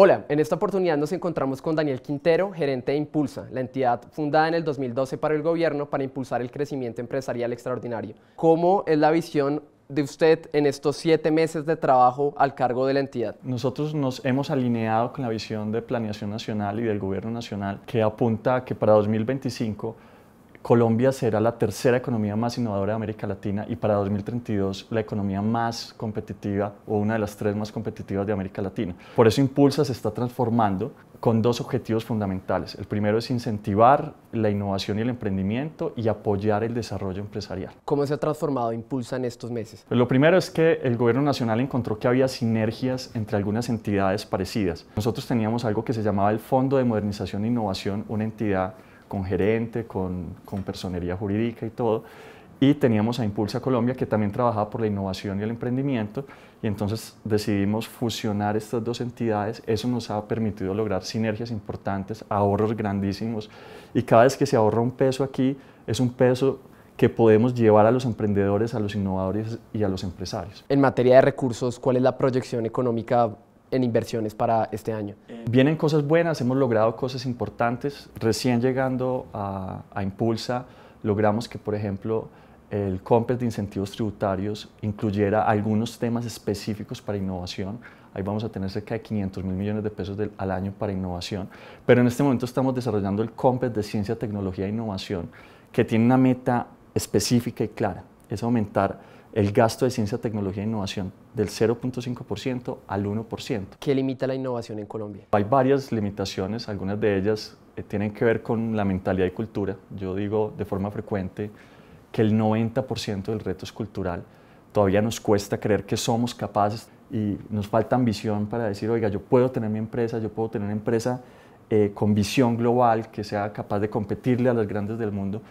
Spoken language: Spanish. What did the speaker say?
Hola, en esta oportunidad nos encontramos con Daniel Quintero, gerente de Impulsa, la entidad fundada en el 2012 para el gobierno para impulsar el crecimiento empresarial extraordinario. ¿Cómo es la visión de usted en estos siete meses de trabajo al cargo de la entidad? Nosotros nos hemos alineado con la visión de Planeación Nacional y del Gobierno Nacional que apunta a que para 2025 Colombia será la tercera economía más innovadora de América Latina y para 2032 la economía más competitiva o una de las tres más competitivas de América Latina. Por eso Impulsa se está transformando con dos objetivos fundamentales. El primero es incentivar la innovación y el emprendimiento y apoyar el desarrollo empresarial. ¿Cómo se ha transformado Impulsa en estos meses? Pues lo primero es que el gobierno nacional encontró que había sinergias entre algunas entidades parecidas. Nosotros teníamos algo que se llamaba el Fondo de Modernización e Innovación, una entidad con gerente, con, personería jurídica y todo. Y teníamos a Impulsa Colombia, que también trabajaba por la innovación y el emprendimiento. Y entonces decidimos fusionar estas dos entidades. Eso nos ha permitido lograr sinergias importantes, ahorros grandísimos. Y cada vez que se ahorra un peso aquí, es un peso que podemos llevar a los emprendedores, a los innovadores y a los empresarios. En materia de recursos, ¿cuál es la proyección económica en inversiones para este año. Eh, vienen cosas buenas, hemos logrado cosas importantes. Recién llegando a, Impulsa, logramos que, por ejemplo, el COMPES de incentivos tributarios incluyera algunos temas específicos para innovación. Ahí vamos a tener cerca de 500 mil millones de pesos al año para innovación. Pero en este momento estamos desarrollando el COMPES de ciencia, tecnología e innovación, que tiene una meta específica y clara, es aumentar el gasto de ciencia, tecnología e innovación del 0.5% al 1%. ¿Qué limita la innovación en Colombia? Hay varias limitaciones, algunas de ellas eh, tienen que ver con la mentalidad y cultura. Yo digo de forma frecuente que el 90% del reto es cultural. Todavía nos cuesta creer que somos capaces y nos falta ambición para decir, oiga, yo puedo tener mi empresa, yo puedo tener una empresa eh, con visión global que sea capaz de competirle a las grandes del mundo.